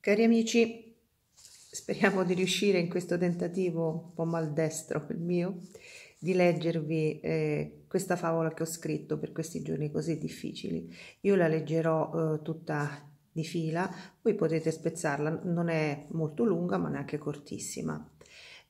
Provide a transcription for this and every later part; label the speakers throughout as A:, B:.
A: Cari amici, speriamo di riuscire in questo tentativo un po' maldestro, il mio, di leggervi eh, questa favola che ho scritto per questi giorni così difficili. Io la leggerò eh, tutta di fila, voi potete spezzarla, non è molto lunga ma neanche cortissima.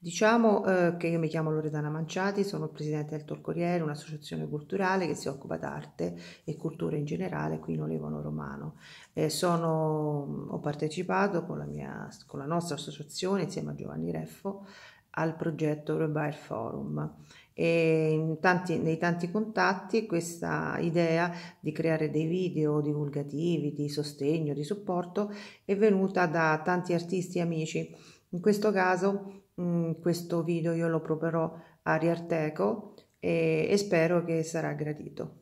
A: Diciamo eh, che io mi chiamo Loredana Manciati, sono il presidente del Tor Corriere, un'associazione culturale che si occupa d'arte e cultura in generale qui in Olevano Romano. Eh, sono, mm, ho partecipato con la, mia, con la nostra associazione insieme a Giovanni Reffo al progetto Mobile Forum e tanti, nei tanti contatti questa idea di creare dei video divulgativi, di sostegno, di supporto è venuta da tanti artisti e amici. In questo caso Mm, questo video io lo proverò a Riarteco e, e spero che sarà gradito.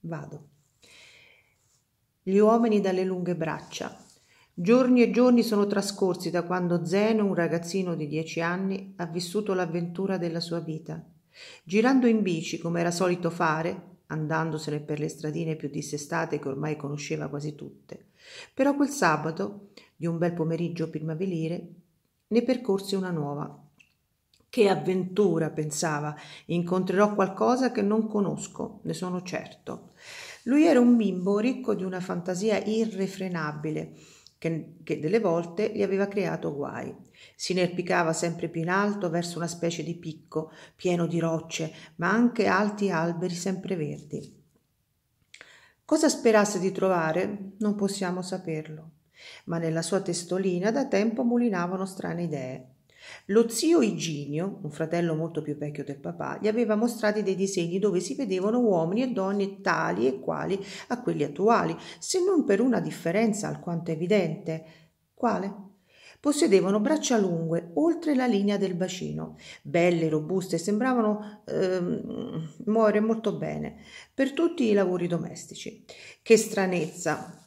A: Vado. Gli uomini dalle lunghe braccia. Giorni e giorni sono trascorsi da quando Zeno, un ragazzino di dieci anni, ha vissuto l'avventura della sua vita. Girando in bici, come era solito fare, andandosene per le stradine più dissestate che ormai conosceva quasi tutte. Però quel sabato, di un bel pomeriggio primaverile, ne percorse una nuova, che avventura, pensava, incontrerò qualcosa che non conosco, ne sono certo. Lui era un bimbo ricco di una fantasia irrefrenabile, che, che delle volte gli aveva creato guai. Si inerpicava sempre più in alto verso una specie di picco, pieno di rocce, ma anche alti alberi sempreverdi. Cosa sperasse di trovare? Non possiamo saperlo. Ma nella sua testolina da tempo mulinavano strane idee. Lo zio Iginio, un fratello molto più vecchio del papà, gli aveva mostrati dei disegni dove si vedevano uomini e donne tali e quali a quelli attuali, se non per una differenza alquanto evidente. Quale? Possedevano braccia lunghe, oltre la linea del bacino, belle, robuste, sembravano ehm, muovere molto bene per tutti i lavori domestici. Che stranezza!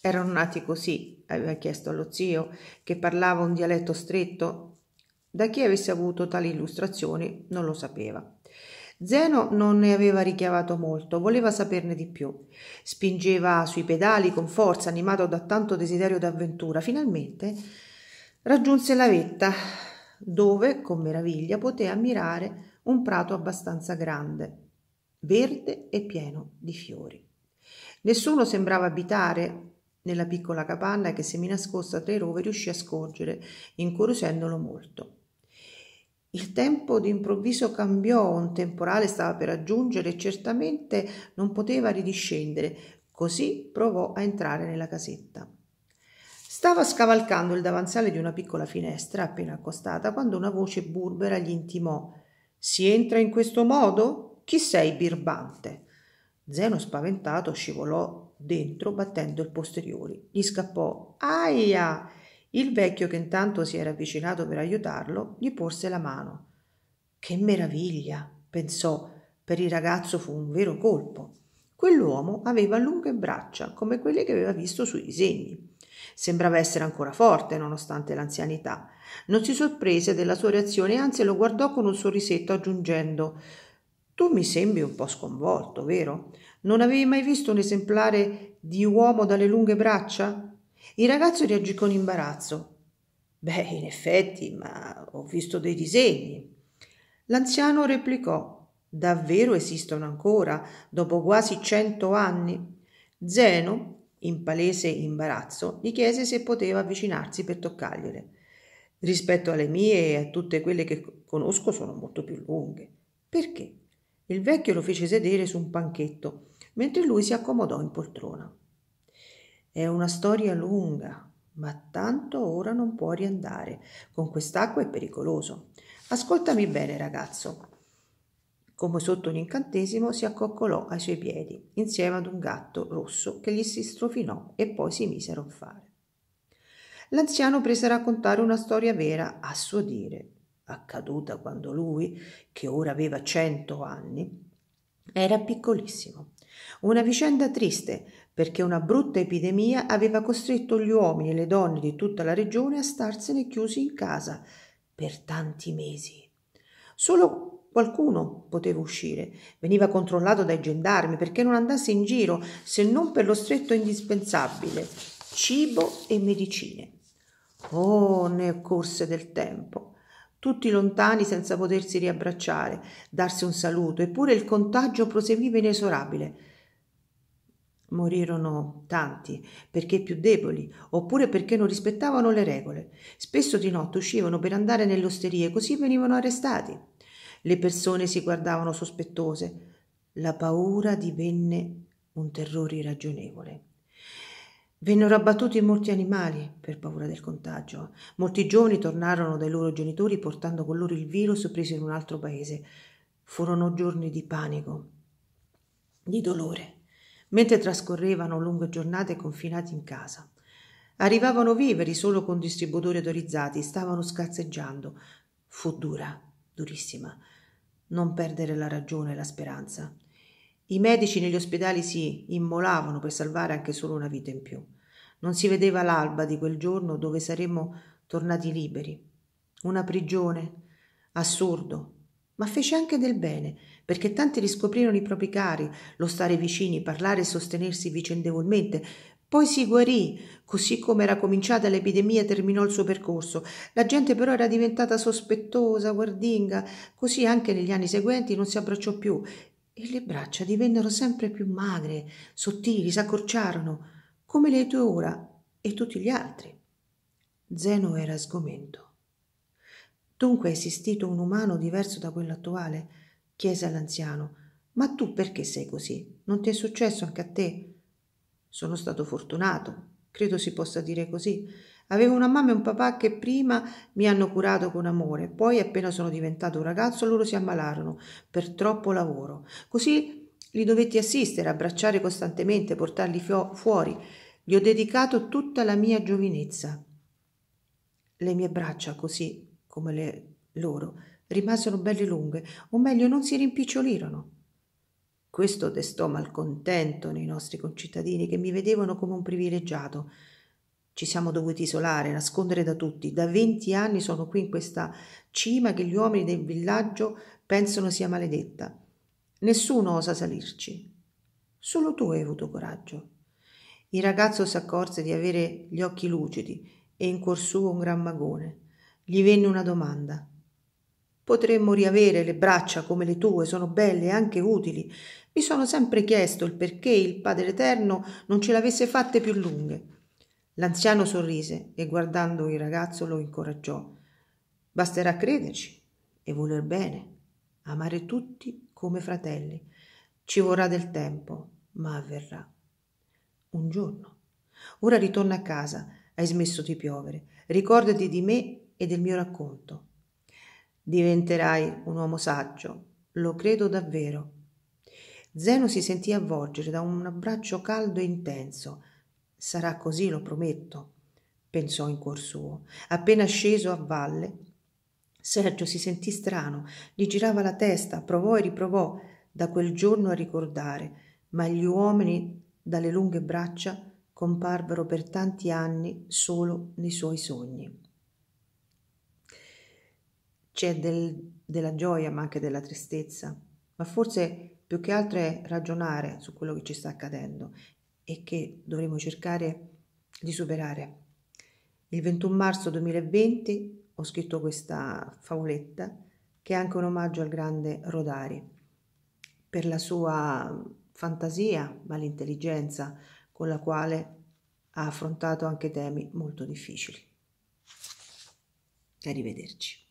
A: Erano nati così, aveva chiesto allo zio, che parlava un dialetto stretto da chi avesse avuto tali illustrazioni non lo sapeva. Zeno non ne aveva richiamato molto, voleva saperne di più. Spingeva sui pedali con forza, animato da tanto desiderio d'avventura. Finalmente raggiunse la vetta, dove, con meraviglia, poté ammirare un prato abbastanza grande, verde e pieno di fiori. Nessuno sembrava abitare nella piccola capanna che, semi nascosta tra i rovi, riuscì a scorgere, incuriosendolo molto. Il tempo d'improvviso cambiò, un temporale stava per raggiungere e certamente non poteva ridiscendere, così provò a entrare nella casetta. Stava scavalcando il davanzale di una piccola finestra appena accostata quando una voce burbera gli intimò Si entra in questo modo? Chi sei, birbante? Zeno, spaventato, scivolò dentro battendo il posteriore. Gli scappò Aia! Il vecchio, che intanto si era avvicinato per aiutarlo, gli porse la mano. Che meraviglia, pensò, per il ragazzo fu un vero colpo. Quell'uomo aveva lunghe braccia, come quelle che aveva visto sui disegni. Sembrava essere ancora forte, nonostante l'anzianità. Non si sorprese della sua reazione, anzi lo guardò con un sorrisetto, aggiungendo Tu mi sembri un po' sconvolto, vero? Non avevi mai visto un esemplare di uomo dalle lunghe braccia? Il ragazzo reagì con imbarazzo. Beh, in effetti, ma ho visto dei disegni. L'anziano replicò. Davvero esistono ancora, dopo quasi cento anni? Zeno, in palese imbarazzo, gli chiese se poteva avvicinarsi per toccargliele. Rispetto alle mie e a tutte quelle che conosco sono molto più lunghe. Perché? Il vecchio lo fece sedere su un panchetto, mentre lui si accomodò in poltrona. È una storia lunga, ma tanto ora non può riandare. Con quest'acqua è pericoloso. Ascoltami bene, ragazzo. Come sotto un incantesimo si accoccolò ai suoi piedi, insieme ad un gatto rosso che gli si strofinò e poi si mise a ronfare. L'anziano prese a raccontare una storia vera, a suo dire, accaduta quando lui, che ora aveva cento anni, era piccolissimo. Una vicenda triste, perché una brutta epidemia aveva costretto gli uomini e le donne di tutta la regione a starsene chiusi in casa per tanti mesi. Solo qualcuno poteva uscire, veniva controllato dai gendarmi perché non andasse in giro se non per lo stretto indispensabile, cibo e medicine. Oh, ne corse del tempo tutti lontani senza potersi riabbracciare, darsi un saluto, eppure il contagio proseguiva inesorabile. Morirono tanti perché più deboli oppure perché non rispettavano le regole. Spesso di notte uscivano per andare nelle osterie, così venivano arrestati. Le persone si guardavano sospettose. La paura divenne un terrore irragionevole. Vennero abbattuti molti animali per paura del contagio. Molti giovani tornarono dai loro genitori portando con loro il virus preso in un altro paese. Furono giorni di panico, di dolore mentre trascorrevano lunghe giornate confinati in casa. Arrivavano viveri solo con distributori autorizzati, stavano scarseggiando. Fu dura, durissima. Non perdere la ragione e la speranza. I medici negli ospedali si immolavano per salvare anche solo una vita in più. Non si vedeva l'alba di quel giorno dove saremmo tornati liberi. Una prigione, assurdo, ma fece anche del bene, perché tanti riscoprirono i propri cari, lo stare vicini, parlare e sostenersi vicendevolmente. Poi si guarì, così come era cominciata l'epidemia e terminò il suo percorso. La gente però era diventata sospettosa, guardinga, così anche negli anni seguenti non si abbracciò più e le braccia divennero sempre più magre, sottili, s'accorciarono, come le tue ora e tutti gli altri. Zeno era sgomento. Dunque è esistito un umano diverso da quello attuale? chiese l'anziano. Ma tu perché sei così? Non ti è successo anche a te? Sono stato fortunato, credo si possa dire così. Avevo una mamma e un papà che prima mi hanno curato con amore, poi appena sono diventato un ragazzo loro si ammalarono per troppo lavoro. Così li dovetti assistere, abbracciare costantemente, portarli fio- fuori. Gli ho dedicato tutta la mia giovinezza. Le mie braccia così come le loro, rimasero belle lunghe, o meglio non si rimpicciolirono. Questo destò malcontento nei nostri concittadini che mi vedevano come un privilegiato. Ci siamo dovuti isolare, nascondere da tutti. Da venti anni sono qui in questa cima che gli uomini del villaggio pensano sia maledetta. Nessuno osa salirci. Solo tu hai avuto coraggio. Il ragazzo si accorse di avere gli occhi lucidi e in cuor suo un gran magone. Gli venne una domanda. Potremmo riavere le braccia come le tue, sono belle e anche utili. Mi sono sempre chiesto il perché il Padre Eterno non ce l'avesse fatte più lunghe. L'anziano sorrise e guardando il ragazzo lo incoraggiò. Basterà crederci e voler bene, amare tutti come fratelli. Ci vorrà del tempo, ma avverrà. Un giorno. Ora ritorna a casa, hai smesso di piovere. Ricordati di me e del mio racconto. Diventerai un uomo saggio, lo credo davvero. Zeno si sentì avvolgere da un abbraccio caldo e intenso. Sarà così, lo prometto, pensò in cuor suo. Appena sceso a valle, Sergio si sentì strano, gli girava la testa, provò e riprovò da quel giorno a ricordare, ma gli uomini dalle lunghe braccia comparvero per tanti anni solo nei suoi sogni c'è del, della gioia ma anche della tristezza, ma forse più che altro è ragionare su quello che ci sta accadendo e che dovremo cercare di superare. Il 21 marzo 2020 ho scritto questa favoletta che è anche un omaggio al grande Rodari per la sua fantasia ma l'intelligenza con la quale ha affrontato anche temi molto difficili. Arrivederci.